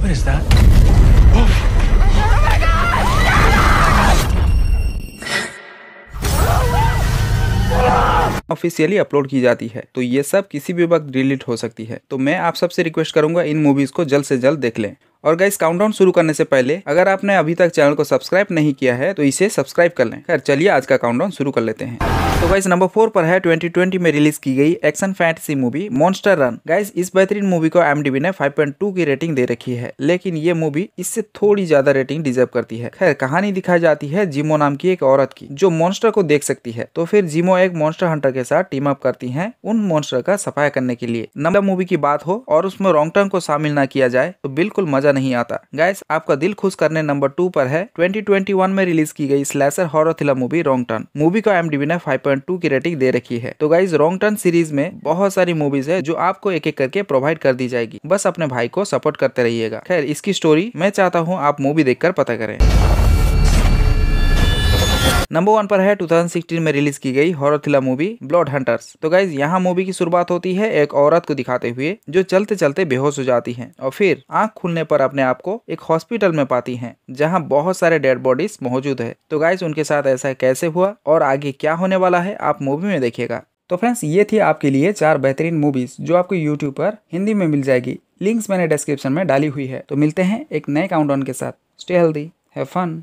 What is that? Oh. Officially upload की जाती है तो ये सब किसी भी वक्त डिलीट हो सकती है तो मैं आप सबसे रिक्वेस्ट करूंगा इन मूवीज को जल्द से जल्द देख लें और गाइस काउंटडाउन शुरू करने से पहले अगर आपने अभी तक चैनल को सब्सक्राइब नहीं किया है तो इसे सब्सक्राइब कर लें खैर चलिए आज का काउंटडाउन शुरू कर लेते हैं तो गाइस नंबर फोर पर है 2020 में रिलीज की गई action fantasy movie monster run guys इस बेहतरीन मूवी को एम ने 5.2 की रेटिंग दे रखी है लेकिन ये मूवी इससे थोड़ी ज्यादा रेटिंग डिजर्व करती है खैर कहानी दिखाई जाती है जिमो नाम की एक औरत की जो मॉन्स्टर को देख सकती है तो फिर जिमो एक मॉन्स्टर हंटर के साथ टीम अप करती है उन मॉन्स्टर का सफाया करने के लिए नंबर मूवी की बात हो और उसमें रॉन्ग टर्न को शामिल न किया जाए तो बिल्कुल मजा मजा नहीं आता गैस आपका दिल खुश करने नंबर टू पर है 2021 में रिलीज की गई slasher horror thriller movie wrong turn movie का एमडीबी ने 5.2 की रेटिंग दे रखी है तो गाइज रॉन्ग टर्न सीरीज में बहुत सारी मूवीज है जो आपको एक एक करके प्रोवाइड कर दी जाएगी बस अपने भाई को सपोर्ट करते रहिएगा खैर इसकी स्टोरी मैं चाहता हूँ आप मूवी देख पता करें नंबर वन पर है 2016 में रिलीज की गई horror thriller movie blood hunters तो गाइज यहाँ मूवी की शुरुआत होती है एक औरत को दिखाते हुए जो चलते चलते बेहोश हो जाती है और फिर आँख खुलने पर अपने आप को एक हॉस्पिटल में पाती है जहाँ बहुत सारे डेड बॉडीज मौजूद है तो गाइज उनके साथ ऐसा कैसे हुआ और आगे क्या होने वाला है आप मूवी में देखिएगा तो फ्रेंड्स ये थी आपके लिए चार बेहतरीन मूवीज जो आपको यूट्यूब पर हिंदी में मिल जाएगी लिंक्स मैंने डिस्क्रिप्शन में डाली हुई है तो मिलते हैं एक नए काउंट के साथ स्टे हेल्दी हैव फन